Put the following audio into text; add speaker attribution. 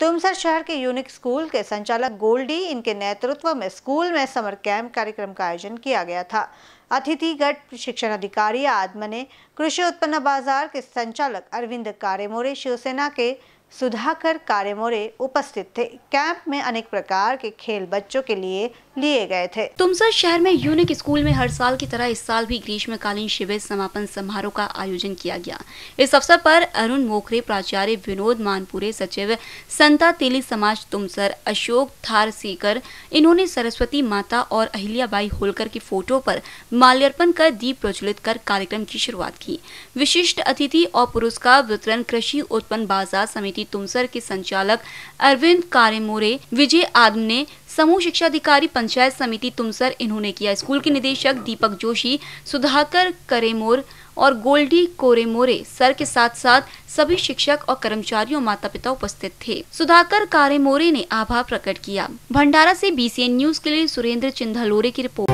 Speaker 1: तुमसर शहर के unique school के संचालक गोल्डी इनके नेतृत्व में स्कूल में समर कैंप कार्यक्रम का आयोजन किया गया था अतिथिगढ़ शिक्षण अधिकारी आदम ने कृषि उत्पन्न बाजार के संचालक अरविंद कारेमोरे शिवसेना के सुधाकर कार्यमोरे उपस्थित थे कैंप में अनेक प्रकार के खेल बच्चों के लिए लिए गए थे तुमसर शहर में
Speaker 2: यूनिक स्कूल में हर साल की तरह इस साल भी ग्रीष्मकालीन शिविर समापन समारोह का आयोजन किया गया इस अवसर पर अरुण मोखरे प्राचार्य विनोद मानपुरे सचिव संता तेली समाज तुमसर अशोक थार सीकर इन्होंने सरस्वती माता और अहिल्याबाई होलकर की फोटो पर माल्यार्पण कर दीप प्रज्वलित कर कार्यक्रम की शुरुआत की विशिष्ट अतिथि और पुरस्कार वितरण कृषि उत्पन्न बाजार समिति की तुमसर के संचालक अरविंद कारेमोरे विजय आदम ने समूह शिक्षा अधिकारी पंचायत समिति तुमसर इन्होंने किया स्कूल के निदेशक दीपक जोशी सुधाकर करेमोर और गोल्डी कोरेमोरे सर के साथ साथ सभी शिक्षक और कर्मचारियों माता पिता उपस्थित थे सुधाकर कारेमोरे ने आभार प्रकट किया भंडारा से बीसीएन न्यूज के लिए सुरेंद्र चिंधलोरे की रिपोर्ट